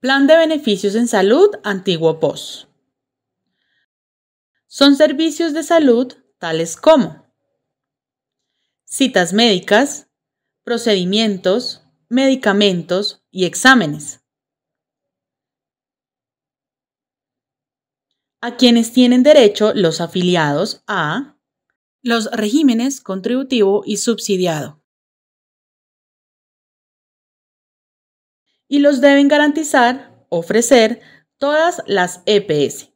Plan de beneficios en salud antiguo POS. Son servicios de salud tales como citas médicas, procedimientos, medicamentos y exámenes. a quienes tienen derecho los afiliados a los regímenes contributivo y subsidiado. y los deben garantizar, ofrecer, todas las EPS.